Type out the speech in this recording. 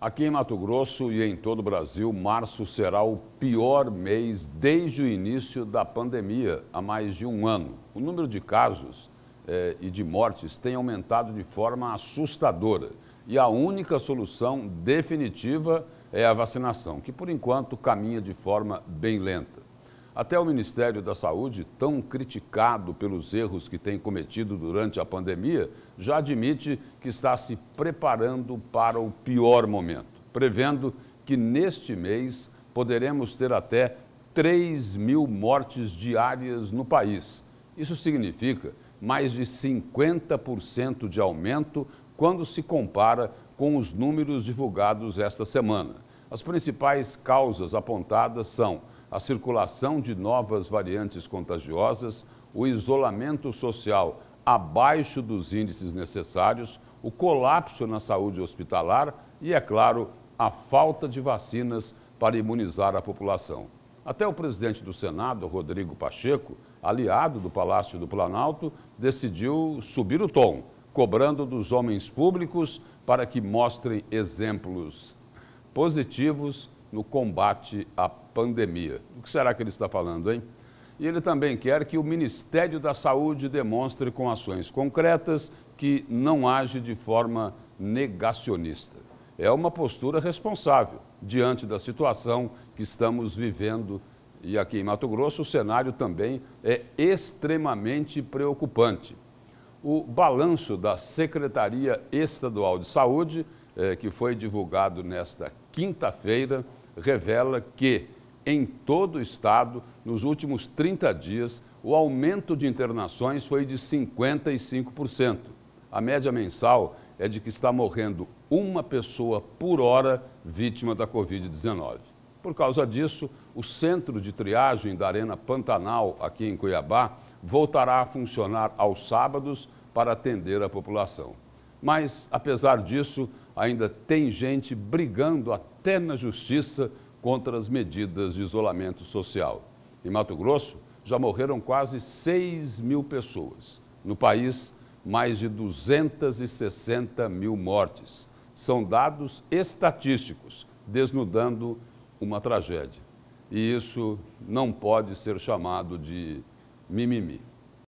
Aqui em Mato Grosso e em todo o Brasil, março será o pior mês desde o início da pandemia, há mais de um ano. O número de casos eh, e de mortes tem aumentado de forma assustadora. E a única solução definitiva é a vacinação, que por enquanto caminha de forma bem lenta. Até o Ministério da Saúde, tão criticado pelos erros que tem cometido durante a pandemia, já admite que está se preparando para o pior momento, prevendo que neste mês poderemos ter até 3 mil mortes diárias no país. Isso significa mais de 50% de aumento quando se compara com os números divulgados esta semana. As principais causas apontadas são a circulação de novas variantes contagiosas, o isolamento social abaixo dos índices necessários, o colapso na saúde hospitalar e, é claro, a falta de vacinas para imunizar a população. Até o presidente do Senado, Rodrigo Pacheco, aliado do Palácio do Planalto, decidiu subir o tom, cobrando dos homens públicos para que mostrem exemplos positivos no combate à pandemia. O que será que ele está falando, hein? E ele também quer que o Ministério da Saúde demonstre com ações concretas que não age de forma negacionista. É uma postura responsável diante da situação que estamos vivendo. E aqui em Mato Grosso, o cenário também é extremamente preocupante. O balanço da Secretaria Estadual de Saúde, eh, que foi divulgado nesta quinta-feira, revela que, em todo o estado, nos últimos 30 dias, o aumento de internações foi de 55%. A média mensal é de que está morrendo uma pessoa por hora vítima da Covid-19. Por causa disso, o centro de triagem da Arena Pantanal, aqui em Cuiabá, voltará a funcionar aos sábados para atender a população. Mas, apesar disso, ainda tem gente brigando até na justiça contra as medidas de isolamento social. Em Mato Grosso, já morreram quase 6 mil pessoas. No país, mais de 260 mil mortes. São dados estatísticos, desnudando uma tragédia. E isso não pode ser chamado de mimimi.